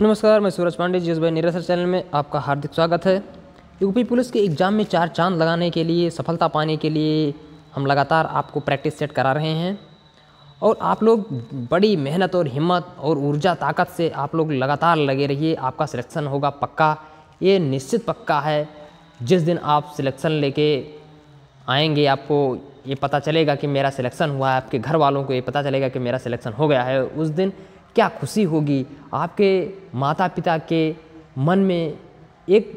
नमस्कार मैं सूरज Pandey G S भाई निरसर चैनल में आपका हार्दिक स्वागत है यूपी पुलिस के एग्ज़ाम में चार चांद लगाने के लिए सफलता पाने के लिए हम लगातार आपको प्रैक्टिस सेट करा रहे हैं और आप लोग बड़ी मेहनत और हिम्मत और ऊर्जा ताकत से आप लोग लगातार लगे रहिए आपका सिलेक्शन होगा पक्का ये निश्चित पक्का है जिस दिन आप सिलेक्शन लेके आएंगे आपको ये पता चलेगा कि मेरा सिलेक्शन हुआ है आपके घर वालों को ये पता चलेगा कि मेरा सिलेक्शन हो गया है उस दिन क्या खुशी होगी आपके माता पिता के मन में एक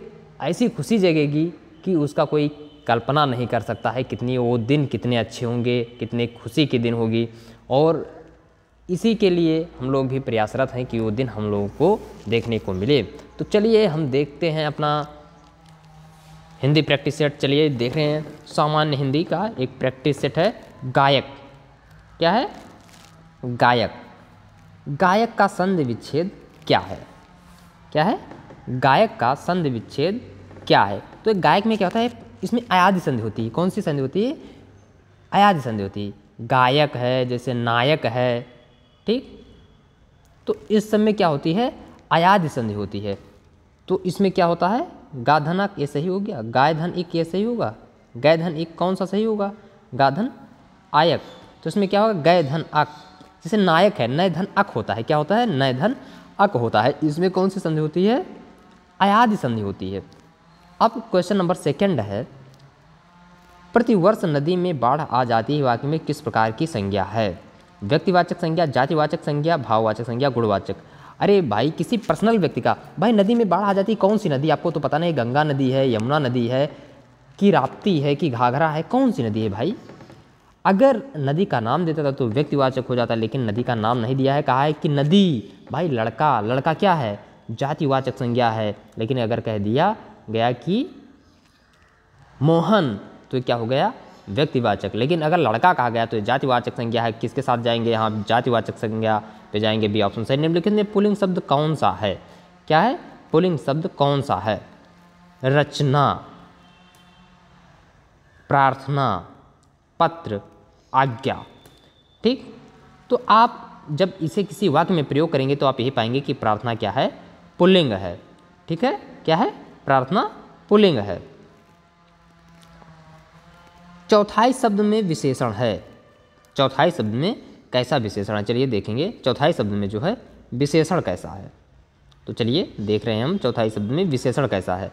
ऐसी खुशी जगेगी कि उसका कोई कल्पना नहीं कर सकता है कितनी वो दिन कितने अच्छे होंगे कितने खुशी के दिन होगी और इसी के लिए हम लोग भी प्रयासरत हैं कि वो दिन हम लोगों को देखने को मिले तो चलिए हम देखते हैं अपना हिंदी प्रैक्टिस सेट चलिए देख रहे हैं सामान्य हिंदी का एक प्रैक्टिस सेट है गायक क्या है गायक गायक का संधि विच्छेद क्या है क्या है गायक का संधि विच्छेद क्या है तो एक गायक में क्या होता है इसमें अयाधि संधि होती है कौन सी संधि होती है अयाधि संधि होती है गायक है जैसे नायक है ठीक तो इस सब में क्या होती है अयाधि संधि होती है तो इसमें क्या होता है गाधन ये सही हो गया गाय धन एक ये सही होगा धन एक कौन सा सही होगा गाधन आयक तो इसमें क्या होगा धन अक जैसे नायक है नए धन अक होता है क्या होता है नए धन अक होता है इसमें कौन सी संधि होती है अयादि संधि होती है अब क्वेश्चन नंबर सेकंड है प्रतिवर्ष नदी में बाढ़ आ जाती है वाक्य में किस प्रकार की संज्ञा है व्यक्तिवाचक संज्ञा जातिवाचक संज्ञा भाववाचक संज्ञा गुणवाचक अरे भाई किसी पर्सनल व्यक्ति का भाई नदी में बाढ़ आ जाती है कौन सी नदी आपको तो पता नहीं गंगा नदी है यमुना नदी है कि राप्ती है कि घाघरा है कौन सी नदी है भाई अगर नदी का नाम देता था तो व्यक्तिवाचक हो जाता लेकिन नदी का नाम नहीं दिया है कहा है कि नदी भाई लड़का लड़का क्या है जातिवाचक संज्ञा है लेकिन अगर कह दिया गया कि मोहन तो क्या हो गया व्यक्तिवाचक लेकिन अगर लड़का कहा गया तो जातिवाचक संज्ञा है किसके साथ जाएंगे यहाँ जातिवाचक संज्ञा पे जाएंगे बी ऑप्शन सही निम्नलिखित में पुलिंग शब्द कौन सा है क्या है पुलिंग शब्द कौन सा है रचना प्रार्थना पत्र आज्ञा ठीक तो आप जब इसे किसी वाक्य में प्रयोग करेंगे तो आप यही पाएंगे कि प्रार्थना क्या है पुल्लिंग है ठीक है क्या है प्रार्थना पुल्लिंग है चौथाई शब्द में विशेषण है चौथाई शब्द में कैसा विशेषण है चलिए देखेंगे चौथाई शब्द में जो है विशेषण कैसा है तो चलिए देख रहे हैं हम चौथाई शब्द में विशेषण कैसा है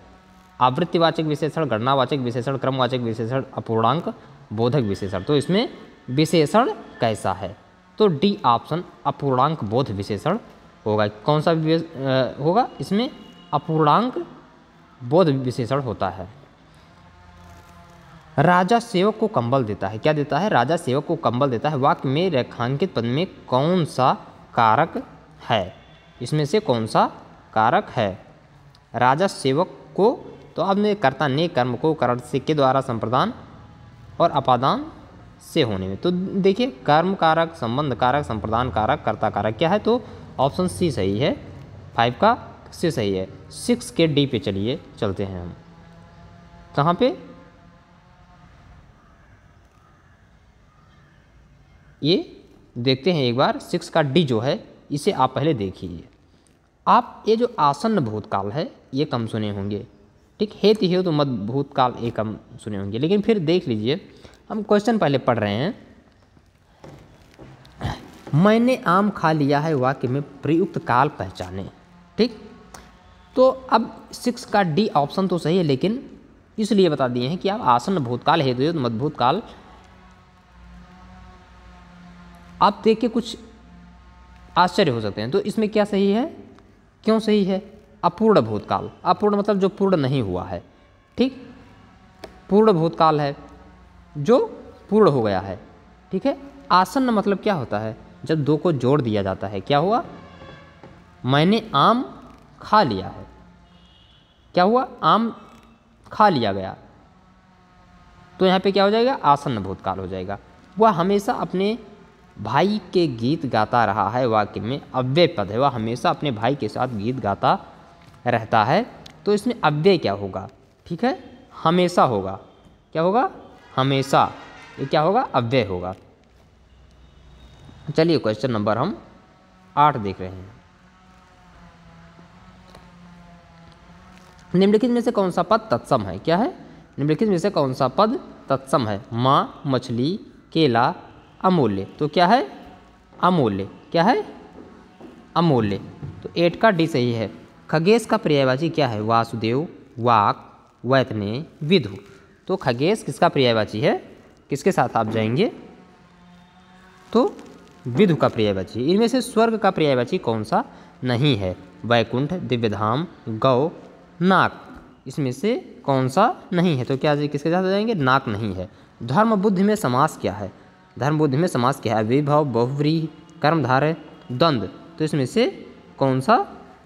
आवृत्तिवाचक विशेषण गणनावाचक विशेषण क्रमवाचक विशेषण अपूर्णांक बोधक विशेषण तो इसमें विशेषण कैसा है तो डी ऑप्शन अपूर्णांक बोध विशेषण होगा कौन सा होगा इसमें अपूर्णांक बोध विशेषण होता है राजा सेवक को कंबल देता है क्या देता है राजा सेवक को कंबल देता है वाक्य में रेखांकित पद में कौन सा कारक है इसमें से कौन सा कारक है राजा सेवक को तो आपने कर्ता ने कर्म को करण से के द्वारा संप्रदान और अपादान से होने में तो देखिए कर्म कारक संबंध कारक संप्रदान कारक कर्ता कारक क्या है तो ऑप्शन सी सही है फाइव का से सही है सिक्स के डी पे चलिए चलते हैं हम कहाँ पे ये देखते हैं एक बार सिक्स का डी जो है इसे आप पहले देखिए आप ये जो आसन्न भूतकाल है ये कम सुने होंगे ठीक हेत ही तो मत भूतकाल एकम सुने होंगे लेकिन फिर देख लीजिए हम क्वेश्चन पहले पढ़ रहे हैं मैंने आम खा लिया है वाक्य में प्रयुक्त काल पहचाने ठीक तो अब सिक्स का डी ऑप्शन तो सही है लेकिन इसलिए बता दिए हैं कि आप आसन भूतकाल हेतु हेतु मत भूतकाल आप देख के कुछ आश्चर्य हो सकते हैं तो इसमें क्या सही है क्यों सही है अपूर्ण भूतकाल अपूर्ण मतलब जो पूर्ण नहीं हुआ है ठीक पूर्ण भूतकाल है जो पूर्ण हो गया है ठीक है आसन्न मतलब क्या होता है जब दो को जोड़ दिया जाता है क्या हुआ मैंने आम खा लिया है क्या हुआ आम खा लिया गया तो यहाँ पे क्या हो जाएगा आसन्न भूतकाल हो जाएगा वह हमेशा अपने भाई के गीत गाता रहा है वाक्य में अव्यय पद है वह हमेशा अपने भाई के साथ गीत गाता रहता है तो इसमें अव्यय क्या होगा ठीक है हमेशा होगा क्या होगा हमेशा ये क्या होगा अव्यय होगा चलिए क्वेश्चन नंबर हम आठ देख रहे हैं निम्नलिखित में से कौन सा पद तत्सम है क्या है निम्नलिखित में से कौन सा पद तत्सम है माँ मछली केला अमूल्य तो क्या है अमूल्य क्या है अमूल्य तो एट का डी सही है खगेश का पर्यायवाची क्या है वासुदेव वाक वैतने विधु तो खगेश किसका पर्यायवाची है किसके साथ आप जाएंगे तो विधु का पर्यायवाची इनमें से स्वर्ग का पर्यायवाची कौन सा नहीं है वैकुंठ दिव्यधाम गौ नाक इसमें से कौन सा नहीं है तो क्या किसके साथ जाएंगे नाक नहीं है धर्म बुद्धि में समास क्या है धर्म बुद्धि में समास क्या है विभव बहुव्री कर्मधार द्वंद तो इसमें से कौन सा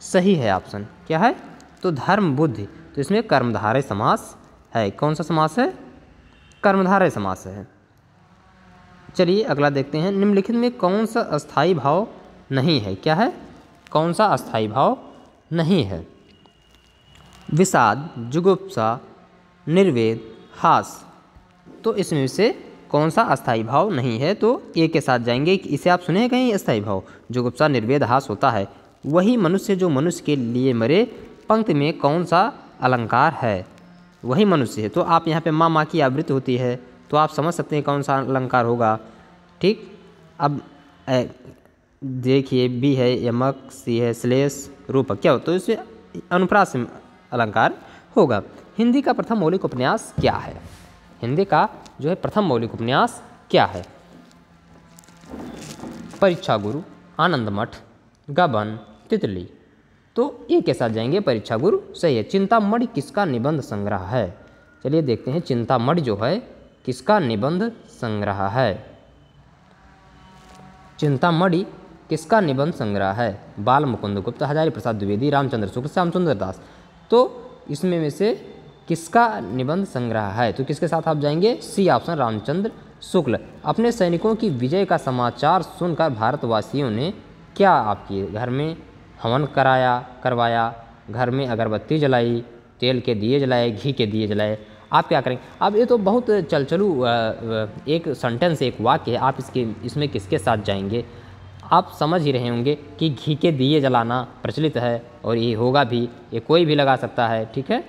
सही है ऑप्शन क्या है तो धर्म बुद्धि तो इसमें कर्मधारय समास है कौन सा समास है कर्मधारय समास है चलिए अगला देखते हैं निम्नलिखित में कौन सा अस्थाई भाव नहीं है क्या है कौन सा अस्थाई भाव नहीं है विषाद जुगुप्सा निर्वेद हास तो इसमें से कौन सा अस्थाई भाव नहीं है तो ए के साथ जाएंगे कि इसे आप सुने कहीं अस्थाई भाव जुगुप्सा निर्वेद हास होता है वही मनुष्य जो मनुष्य के लिए मरे पंक्त में कौन सा अलंकार है वही मनुष्य है तो आप यहाँ पे माँ माँ की आवृत्ति होती है तो आप समझ सकते हैं कौन सा अलंकार होगा ठीक अब देखिए बी है यमक सी है श्लेष रूपक क्या हो तो इसमें अनुप्रास अलंकार होगा हिंदी का प्रथम मौलिक उपन्यास क्या है हिंदी का जो है प्रथम मौलिक उपन्यास क्या है परीक्षा गुरु आनंद मठ गबन तितली तो ये के साथ जाएंगे परीक्षा गुरु सही है चिंतामढ़ किसका निबंध संग्रह है चलिए देखते हैं चिंतामढ़ जो है किसका निबंध संग्रह है चिंतामढ़ी किसका निबंध संग्रह है बाल मुकुंद गुप्त हजारी प्रसाद द्विवेदी रामचंद्र शुक्ल श्यामचंद्र दास तो इसमें में से किसका निबंध संग्रह है तो किसके साथ आप जाएंगे सी ऑप्शन रामचंद्र शुक्ल अपने सैनिकों की विजय का समाचार सुनकर भारतवासियों ने क्या आपके घर में हवन कराया करवाया घर में अगरबत्ती जलाई तेल के दिए जलाए घी के दिए जलाए आप क्या करेंगे अब ये तो बहुत चलचलू एक सेंटेंस एक वाक्य है आप इसके इसमें किसके साथ जाएंगे आप समझ ही रहे होंगे कि घी के दिए जलाना प्रचलित है और ये होगा भी ये कोई भी लगा सकता है ठीक है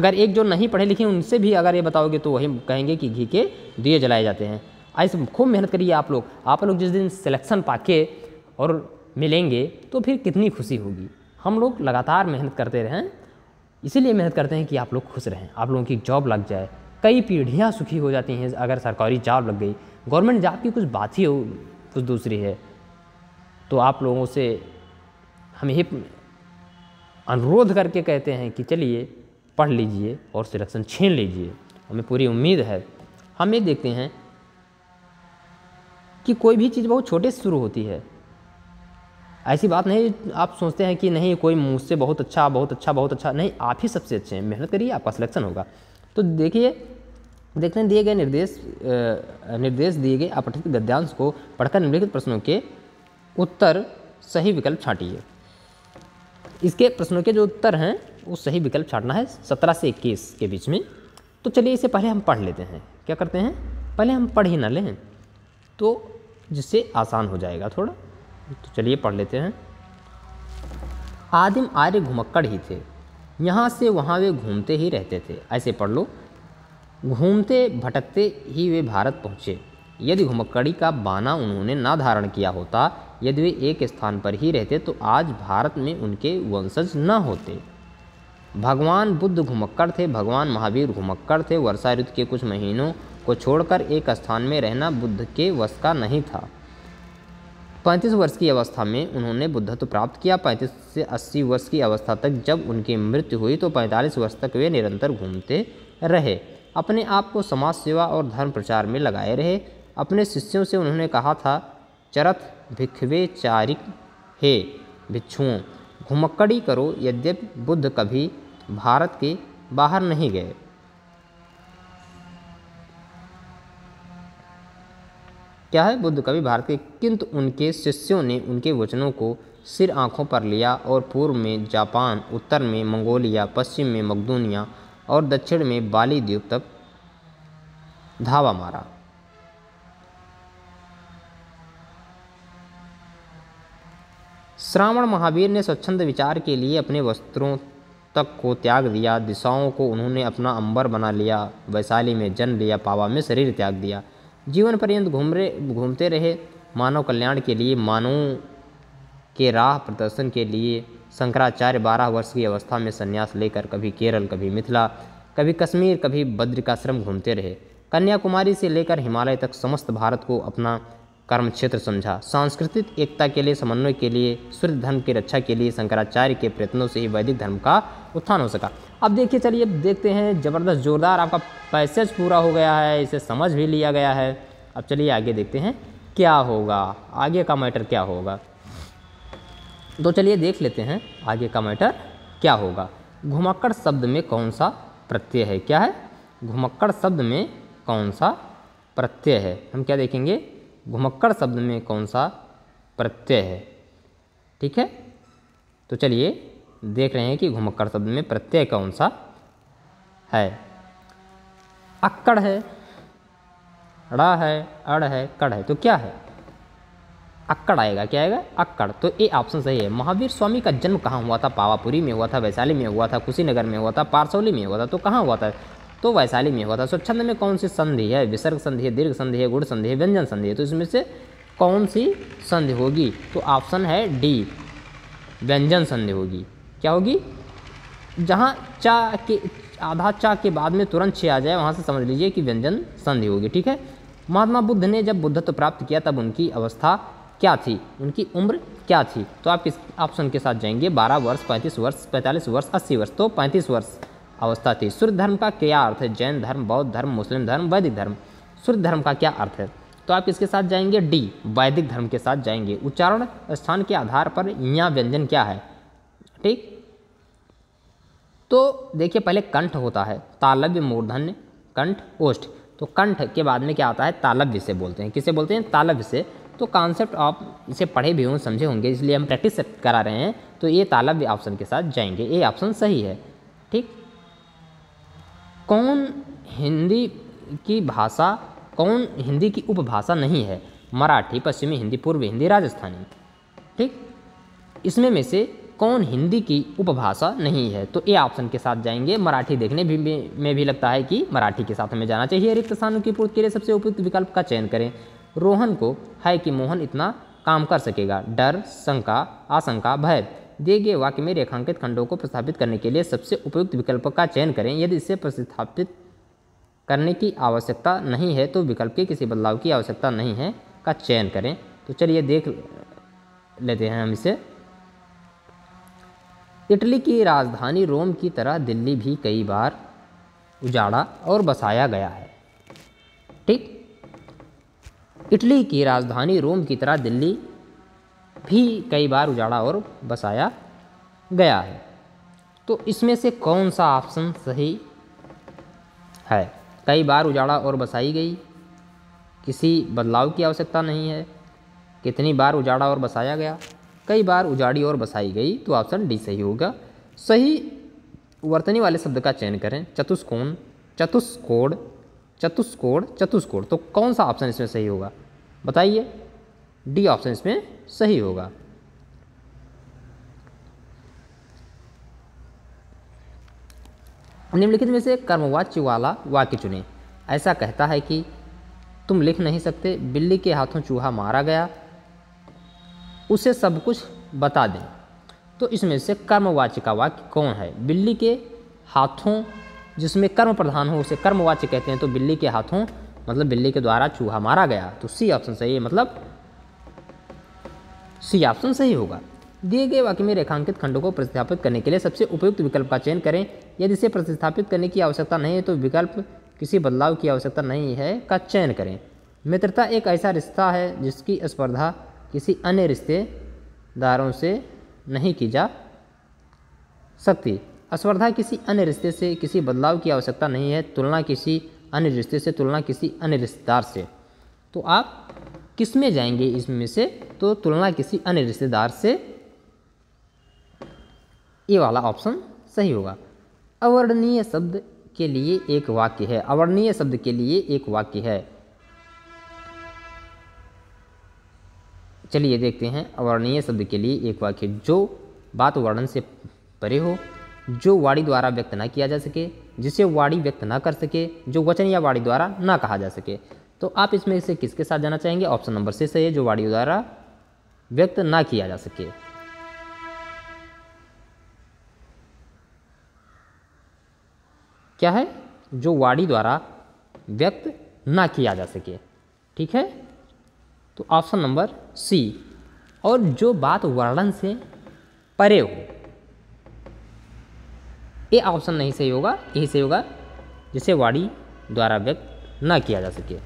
अगर एक जो नहीं पढ़े लिखे उनसे भी अगर ये बताओगे तो वही कहेंगे कि घी के दिए जलाए जाते हैं ऐसे खूब मेहनत करिए आप लोग आप लोग जिस दिन सिलेक्शन पाके और मिलेंगे तो फिर कितनी खुशी होगी हम लोग लगातार मेहनत करते रहें इसीलिए मेहनत करते हैं कि आप लोग खुश रहें आप लोगों की जॉब लग जाए कई पीढ़ियाँ सुखी हो जाती हैं अगर सरकारी जॉब लग गई गवर्नमेंट जॉब की कुछ बात ही हो कुछ तो दूसरी है तो आप लोगों से हम ही अनुरोध करके कहते हैं कि चलिए पढ़ लीजिए और सिलेक्शन छीन लीजिए हमें पूरी उम्मीद है हम ये देखते हैं कि कोई भी चीज़ बहुत छोटे से शुरू होती है ऐसी बात नहीं आप सोचते हैं कि नहीं कोई मुझसे बहुत अच्छा बहुत अच्छा बहुत अच्छा नहीं आप ही सबसे अच्छे हैं मेहनत करिए आपका सिलेक्शन होगा तो देखिए देखने दिए गए निर्देश निर्देश दिए गए अपठित गद्यांश को पढ़कर निम्नलिखित प्रश्नों के उत्तर सही विकल्प छाटिए इसके प्रश्नों के जो उत्तर हैं वो सही विकल्प छाटना है सत्रह से इक्कीस के बीच में तो चलिए इसे पहले हम पढ़ लेते हैं क्या करते हैं पहले हम पढ़ ही ना लें तो जिससे आसान हो जाएगा थोड़ा तो चलिए पढ़ लेते हैं आदिम आर्य घुमक्कड़ ही थे यहाँ से वहाँ वे घूमते ही रहते थे ऐसे पढ़ लो घूमते भटकते ही वे भारत पहुँचे यदि घुमक्कड़ी का बाना उन्होंने ना धारण किया होता यदि वे एक स्थान पर ही रहते तो आज भारत में उनके वंशज न होते भगवान बुद्ध घुमक्कड़ थे भगवान महावीर घुमक्कड़ थे वर्षा ऋतु के कुछ महीनों को छोड़कर एक स्थान में रहना बुद्ध के वश का नहीं था पैंतीस वर्ष की अवस्था में उन्होंने बुद्धत्व तो प्राप्त किया पैंतीस से अस्सी वर्ष की अवस्था तक जब उनकी मृत्यु हुई तो पैंतालीस वर्ष तक वे निरंतर घूमते रहे अपने आप को समाज सेवा और धर्म प्रचार में लगाए रहे अपने शिष्यों से उन्होंने कहा था चरथ भिखवे चारिक हे भिक्षुओं घुमक्कड़ी करो यद्यपि बुद्ध कभी भारत के बाहर नहीं गए क्या है बुद्ध कवि भारत के किंतु उनके शिष्यों ने उनके वचनों को सिर आंखों पर लिया और पूर्व में जापान उत्तर में मंगोलिया पश्चिम में मकदूनिया और दक्षिण में बाली द्वीप तक धावा मारा श्रावण महावीर ने स्वच्छंद विचार के लिए अपने वस्त्रों तक को त्याग दिया दिशाओं को उन्होंने अपना अंबर बना लिया वैशाली में जन्म लिया पावा में शरीर त्याग दिया जीवन पर्यंत घूम रहे घूमते रहे मानव कल्याण के लिए मानव के राह प्रदर्शन के लिए शंकराचार्य बारह वर्ष की अवस्था में संन्यास लेकर कभी केरल कभी मिथिला कभी कश्मीर कभी बद्रिकाश्रम घूमते रहे कन्याकुमारी से लेकर हिमालय तक समस्त भारत को अपना कर्म क्षेत्र समझा सांस्कृतिक एकता के लिए समन्वय के लिए सूर्य धर्म की रक्षा के लिए शंकराचार्य के प्रयत्नों से ही वैदिक धर्म का उत्थान हो सका अब देखिए चलिए देखते हैं ज़बरदस्त जोरदार आपका पैसेज पूरा हो गया है इसे समझ भी लिया गया है अब चलिए आगे देखते हैं क्या होगा आगे का मैटर क्या होगा तो चलिए देख लेते हैं आगे का मैटर क्या होगा घुमक्कड़ शब्द में कौन सा प्रत्यय है क्या है घुमक्कड़ शब्द में कौन सा प्रत्यय है हम क्या देखेंगे घुमक्कड़ शब्द में कौन सा प्रत्यय है ठीक है तो चलिए देख रहे हैं कि घुमक्कड़ शब्द में प्रत्यय कौन सा है अक्कड़ है अड़ा है अड़ है कड़ है तो क्या है अक्कड़ आएगा क्या आएगा अक्कड़ तो ये ऑप्शन सही है महावीर स्वामी का जन्म कहाँ हुआ था पावापुरी में हुआ था वैशाली में हुआ था कुशीनगर में हुआ था पारसौली में हुआ था तो कहाँ हुआ था तो वैशाली में होता है स्वच्छंद में कौन सी संधि है विसर्ग संधि है दीर्घ संधि है गुड़ संधि है व्यंजन संधि है तो इसमें से कौन सी संधि होगी तो ऑप्शन है डी व्यंजन संधि होगी क्या होगी जहाँ चा के आधा चा के बाद में तुरंत छे आ जाए वहाँ से समझ लीजिए कि व्यंजन संधि होगी ठीक है महात्मा बुद्ध ने जब बुद्धत्व प्राप्त किया तब उनकी अवस्था क्या थी उनकी उम्र क्या थी तो आप किस ऑप्शन के साथ जाएंगे 12 वर्ष 35 वर्ष 45 वर्ष 80 वर्ष तो 35 वर्ष अवस्था थी सूर्य धर्म का क्या अर्थ है जैन धर्म बौद्ध धर्म मुस्लिम धर्म वैदिक धर्म सूर्य धर्म का क्या अर्थ है तो आप इसके साथ जाएंगे डी वैदिक धर्म के साथ जाएंगे उच्चारण स्थान के आधार पर यहाँ व्यंजन क्या है ठीक तो देखिए पहले कंठ होता है तालव्य मूर्धन्य कंठ ओष्ठ तो कंठ के बाद में क्या आता है तालव्य से बोलते हैं किसे बोलते हैं तालव्य से तो कॉन्सेप्ट आप इसे पढ़े भी हों समझे होंगे इसलिए हम प्रैक्टिस करा रहे हैं तो ये तालव्य ऑप्शन के साथ जाएंगे ये ऑप्शन सही है ठीक कौन हिंदी की भाषा कौन हिंदी की उपभाषा नहीं है मराठी पश्चिमी हिंदी पूर्व हिंदी राजस्थानी ठीक इसमें में से कौन हिंदी की उपभाषा नहीं है तो ए ऑप्शन के साथ जाएंगे मराठी देखने भी में भी लगता है कि मराठी के साथ हमें जाना चाहिए रिक्त स्थानों की पूर्ति के लिए सबसे उपयुक्त विकल्प का चयन करें रोहन को है कि मोहन इतना काम कर सकेगा डर शंका आशंका भय दिए गए वाक्य में रेखांकित खंडों को प्रस्थापित करने के लिए सबसे उपयुक्त विकल्प का चयन करें यदि इसे प्रस्थापित करने की आवश्यकता नहीं है तो विकल्प के किसी बदलाव की आवश्यकता नहीं है का चयन करें तो चलिए देख लेते हैं हम इसे इटली की राजधानी रोम की तरह दिल्ली भी कई बार उजाड़ा और बसाया गया है ठीक इटली की राजधानी रोम की तरह दिल्ली भी कई बार उजाड़ा और बसाया गया है तो इसमें से कौन सा ऑप्शन सही है कई बार उजाड़ा और बसाई गई किसी बदलाव की आवश्यकता नहीं है कितनी बार उजाड़ा और बसाया गया कई बार उजाड़ी और बसाई गई तो ऑप्शन डी सही होगा सही वर्तनी वाले शब्द का चयन करें चतुष्कोण चतुष्कोण चतुष्कोण चतुष्कोण तो कौन सा ऑप्शन इसमें सही होगा बताइए डी ऑप्शन इसमें सही होगा निम्नलिखित में से कर्मवाच्य वाला वाक्य चुने ऐसा कहता है कि तुम लिख नहीं सकते बिल्ली के हाथों चूहा मारा गया उसे सब कुछ बता दें तो इसमें से कर्मवाच्य का वाक्य कौन है बिल्ली के हाथों जिसमें कर्म प्रधान हो उसे कर्मवाच्य कहते हैं तो बिल्ली के हाथों मतलब बिल्ली के द्वारा चूहा मारा गया तो सी ऑप्शन सही है मतलब सी ऑप्शन सही होगा दिए गए वाक्य में रेखांकित खंडों को प्रतिस्थापित करने के लिए सबसे उपयुक्त विकल्प का चयन करें यदि इसे प्रतिस्थापित करने की आवश्यकता नहीं है तो विकल्प किसी बदलाव की आवश्यकता नहीं है का चयन करें मित्रता एक ऐसा रिश्ता है जिसकी स्पर्धा किसी अन्य रिश्तेदारों से नहीं की जा सकती स्पर्धा किसी अन्य रिश्ते से किसी बदलाव की आवश्यकता नहीं है तुलना किसी अन्य रिश्ते से तुलना किसी अन्य रिश्तेदार से तो आप किस में जाएंगे इसमें से तो तुलना किसी अन्य रिश्तेदार से ये वाला ऑप्शन सही होगा अवर्णनीय शब्द के लिए एक वाक्य है अवर्णनीय शब्द के लिए एक वाक्य है चलिए देखते हैं अवर्णनीय शब्द के लिए एक वाक्य जो बात वर्णन से परे हो जो वाणी द्वारा व्यक्त ना किया जा सके जिसे वाणी व्यक्त ना कर सके जो वचन या वाणी द्वारा ना कहा जा सके तो आप इसमें से किसके साथ जाना चाहेंगे ऑप्शन नंबर से सही है जो वाणी द्वारा व्यक्त ना किया जा सके क्या है जो वाणी द्वारा व्यक्त ना किया जा सके ठीक है तो ऑप्शन नंबर सी और जो बात वर्णन से परे हो ये ऑप्शन नहीं सही होगा यही सही होगा जिसे वाणी द्वारा व्यक्त ना किया जा सके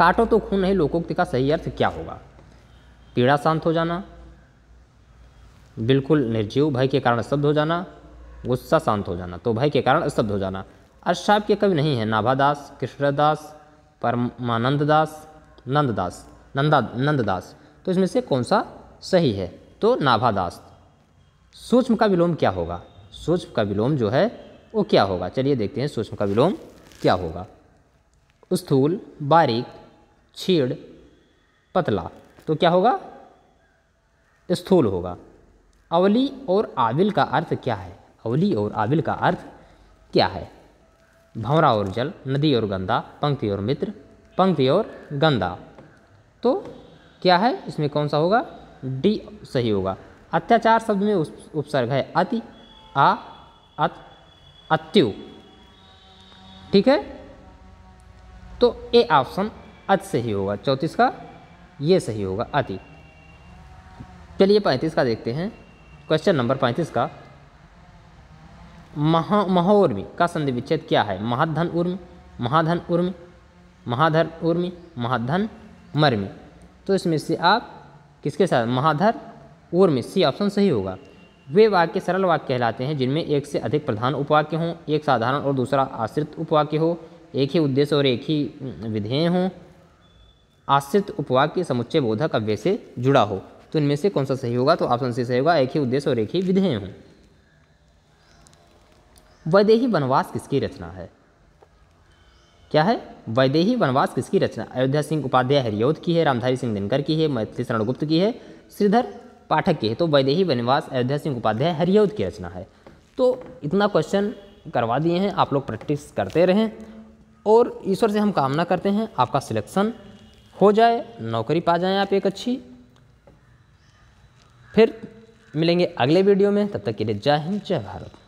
काटो तो खून नहीं लोकोक्ति का सही अर्थ क्या होगा पीड़ा शांत हो जाना बिल्कुल निर्जीव भय के कारण शब्द हो जाना गुस्सा शांत हो जाना तो भय के कारण शब्द हो जाना अर्षाप के कवि नहीं है नाभादास कृष्णदास परमानंद दास नंददास नंदा नंददास तो इसमें से कौन सा सही है तो नाभादास सूक्ष्म का विलोम क्या होगा सूक्ष्म का विलोम जो है वो क्या होगा चलिए देखते हैं सूक्ष्म का विलोम क्या होगा स्थूल बारीक छेड़ पतला तो क्या होगा स्थूल होगा अवली और आविल का अर्थ क्या है अवली और आविल का अर्थ क्या है भंवरा और जल नदी और गंदा पंक्ति और मित्र पंक्ति और गंदा तो क्या है इसमें कौन सा होगा डी सही होगा अत्याचार शब्द में उपसर्ग है अति आ अत अत्यु ठीक है तो ए ऑप्शन अत सही होगा चौंतीस का ये सही होगा अति चलिए पैंतीस का देखते हैं क्वेश्चन नंबर पैंतीस का महा महोर्मी का संधि विच्छेद क्या है महाधन उर्म महाधन उर्म महाधर उर्मी महाधन मर्मी तो इसमें से आप किसके साथ महाधर उर्मी सी ऑप्शन सही होगा वे वाक्य सरल वाक्य कहलाते हैं जिनमें एक से अधिक प्रधान उपवाक्य हों एक साधारण और दूसरा आश्रित उपवाक्य हो एक ही उद्देश्य और एक ही विधेय हों आश्रित उपवाक के समुच्चय बोधक अव्यय से जुड़ा हो तो इनमें से कौन सा सही होगा तो ऑप्शन सी सही होगा एक ही उद्देश्य और एक ही विधेय हों वैदेही वनवास किसकी रचना है क्या है वैदेही वनवास किसकी रचना अयोध्या सिंह उपाध्याय हरियोध की है रामधारी सिंह दिनकर की है मैथिली शरणगुप्त की है श्रीधर पाठक की है तो वैदेही वनवास अयोध्या सिंह उपाध्याय हरियोध की रचना है तो इतना क्वेश्चन करवा दिए हैं आप लोग प्रैक्टिस करते रहें और ईश्वर से हम कामना करते हैं आपका सिलेक्शन हो जाए नौकरी पा जाएं आप एक अच्छी फिर मिलेंगे अगले वीडियो में तब तक के लिए जय हिंद जय भारत